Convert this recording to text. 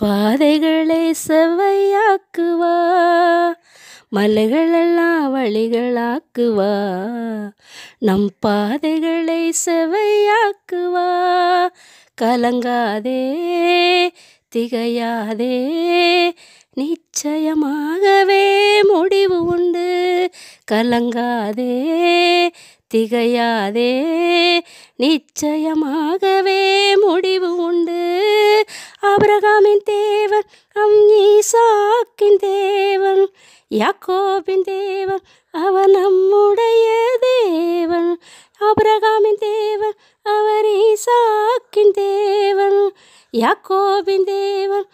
பாதைகளை செவ்வையாக்குவா மலைகளெல்லாம் வழிகளாக்குவா நம் பாதைகளை செவ்வையாக்குவா கலங்காதே திகையாதே நிச்சயமாகவே முடிவு உண்டு கலங்காதே திகையாதே நிச்சயமாகவே ஆபிரகாமின் தேவன் அம் ஈசாக்கின் தேவன் யாக்கோபின் தேவன் அவன் நம்முடைய தேவன் ஆபிரகாமின் தேவன் அவர் ஈசாக்கின் தேவன் யாக்கோபின் தேவன்